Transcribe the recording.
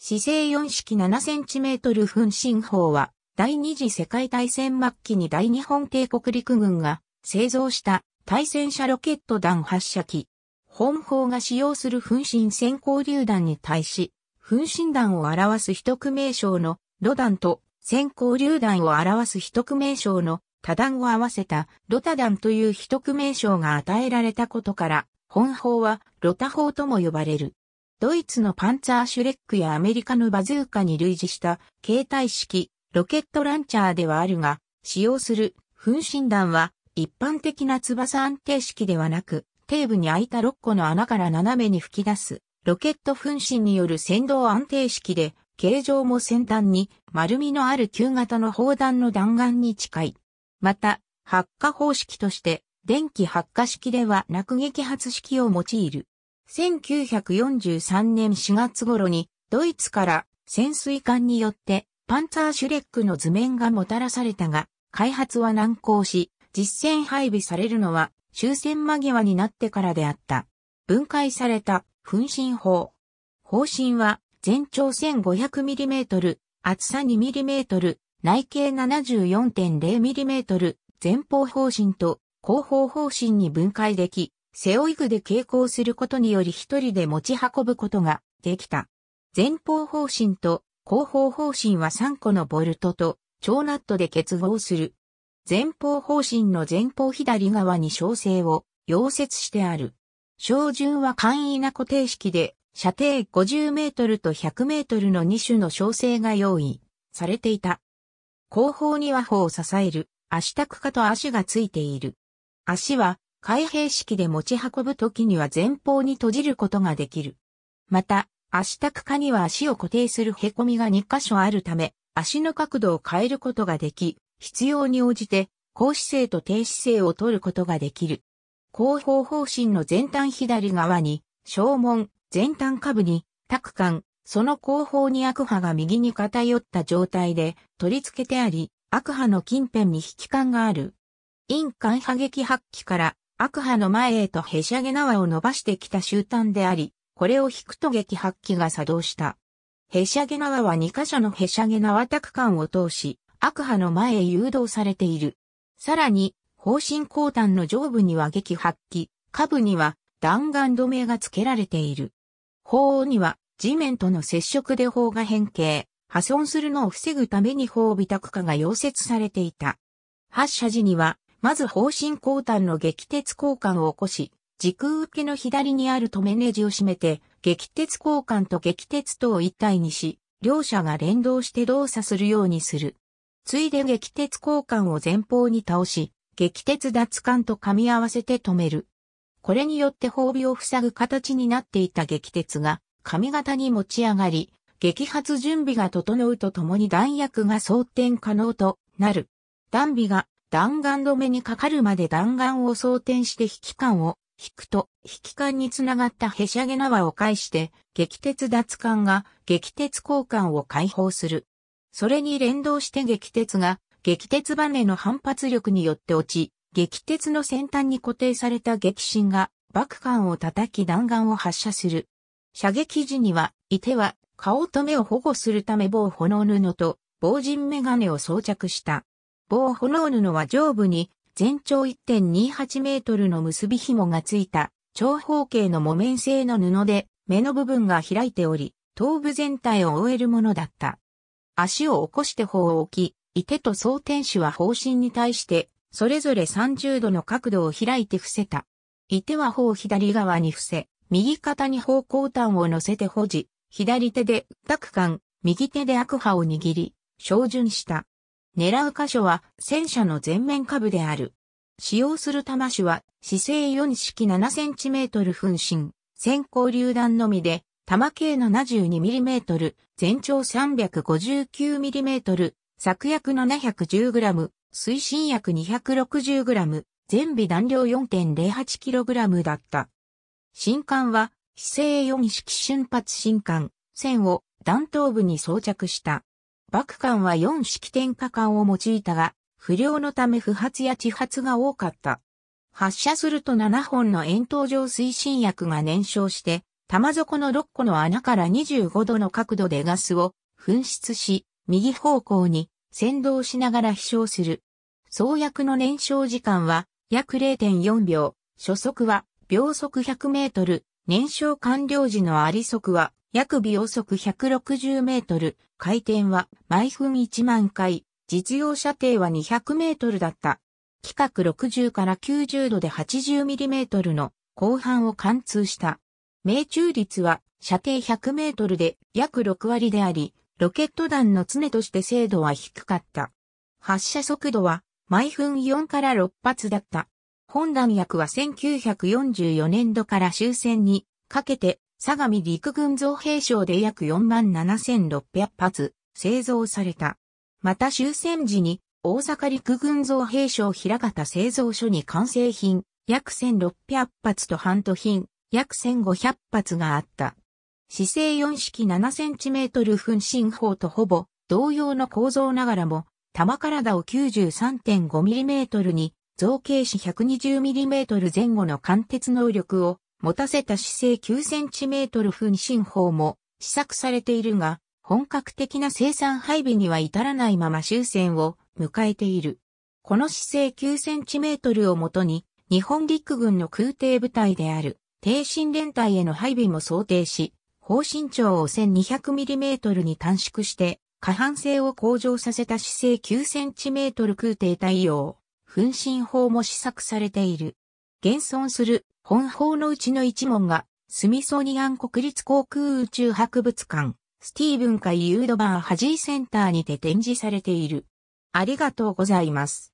姿勢4式 7cm 噴進砲は、第二次世界大戦末期に大日本帝国陸軍が製造した対戦車ロケット弾発射機。本砲が使用する噴進先行榴弾に対し、噴進弾を表す一区名称のロ弾と先行榴弾を表す一区名称の多弾を合わせたロタ弾という一区名称が与えられたことから、本砲はロタ砲とも呼ばれる。ドイツのパンツァーシュレックやアメリカのバズーカに類似した携帯式ロケットランチャーではあるが、使用する噴信弾は一般的な翼安定式ではなく、底部に開いた6個の穴から斜めに吹き出すロケット噴信による先導安定式で、形状も先端に丸みのある旧型の砲弾の弾丸に近い。また、発火方式として電気発火式では落撃発式を用いる。1943年4月頃にドイツから潜水艦によってパンツァーシュレックの図面がもたらされたが、開発は難航し、実戦配備されるのは終戦間際になってからであった。分解された噴針砲。砲針は全長 1500mm、厚さ 2mm、内径 74.0mm、前方方針と後方方針に分解でき、背負い具で傾向することにより一人で持ち運ぶことができた。前方方針と後方方針は3個のボルトと超ナットで結合する。前方方針の前方左側に小正を溶接してある。照準は簡易な固定式で、射程50メートルと100メートルの2種の小正が用意されていた。後方には歩を支える足タクと足がついている。足は開閉式で持ち運ぶときには前方に閉じることができる。また、足高下には足を固定する凹みが2箇所あるため、足の角度を変えることができ、必要に応じて、高姿勢と低姿勢を取ることができる。後方方針の前端左側に、正門、前端下部に、卓間、その後方に悪波が右に偏った状態で取り付けてあり、悪波の近辺に引き管がある。陰管波撃発揮から悪波の前へとへしゃげ縄を伸ばしてきた終端であり、これを引くと撃発機が作動した。へしゃげ縄は2箇所のへしゃげ縄宅間を通し、悪波の前へ誘導されている。さらに、方針後端の上部には撃発機、下部には弾丸止めが付けられている。砲には地面との接触で砲が変形、破損するのを防ぐために砲尾宅下が溶接されていた。発射時にはまず方針交換の激鉄交換を起こし、軸受けの左にある止めネジを締めて、激鉄交換と激鉄とを一体にし、両者が連動して動作するようにする。ついで激鉄交換を前方に倒し、激鉄脱管と噛み合わせて止める。これによって褒美を塞ぐ形になっていた激鉄が、髪型に持ち上がり、激発準備が整うとともに弾薬が装填可能となる。弾尾が弾丸止めにかかるまで弾丸を装填して引き艦を引くと、引き艦につながったへしゃげ縄を介して、激鉄脱艦が激鉄交換を解放する。それに連動して激鉄が激鉄バネの反発力によって落ち、激鉄の先端に固定された激震が爆艦を叩き弾丸を発射する。射撃時には、いては顔と目を保護するため防炎布と防塵メガネを装着した。棒ホノー布は上部に全長1.28メートルの結び紐がついた長方形の木綿製の布で目の部分が開いており、頭部全体を覆えるものだった。足を起こして方を置き、いてと装天使は方針に対して、それぞれ30度の角度を開いて伏せた。いては方左側に伏せ、右肩に方向端を乗せて保持、左手で濁管、右手で悪波を握り、照準した。狙う箇所は戦車の前面下部である。使用する弾種は姿勢4式 7cm 噴身先行榴弾のみで、弾径 72mm、全長 359mm、作約 710g、推進薬 260g、全備弾量 4.08kg だった。新艦は、姿勢4式瞬発新艦、線を弾頭部に装着した。爆艦は4式点火艦を用いたが、不良のため不発や地発が多かった。発射すると7本の円筒状推進薬が燃焼して、玉底の6個の穴から25度の角度でガスを噴出し、右方向に先導しながら飛翔する。創薬の燃焼時間は約0.4秒、初速は秒速100メートル、燃焼完了時のあり速は約尾遅速160メートル、回転は毎分1万回、実用射程は200メートルだった。規格60から90度で80ミリメートルの後半を貫通した。命中率は射程100メートルで約6割であり、ロケット弾の常として精度は低かった。発射速度は毎分4から6発だった。本弾薬は1944年度から終戦にかけて相模陸軍造兵廠で約47,600発製造された。また終戦時に大阪陸軍造兵廠平方製造所に完成品約1600発と半途品約1500発があった。姿勢4式7トル噴進砲とほぼ同様の構造ながらも玉体を 93.5mm に造形し 120mm 前後の貫鉄能力を持たせた姿勢9センチメートル分進砲も試作されているが、本格的な生産配備には至らないまま終戦を迎えている。この姿勢9センチメートルをもとに、日本陸軍の空挺部隊である、低身連隊への配備も想定し、方針長を 1200mm に短縮して、過半性を向上させた姿勢 9cm 空挺対応、噴進砲も試作されている。現存する本邦のうちの一問が、スミソニアン国立航空宇宙博物館、スティーブン・カイ・ユードバー・ハジーセンターにて展示されている。ありがとうございます。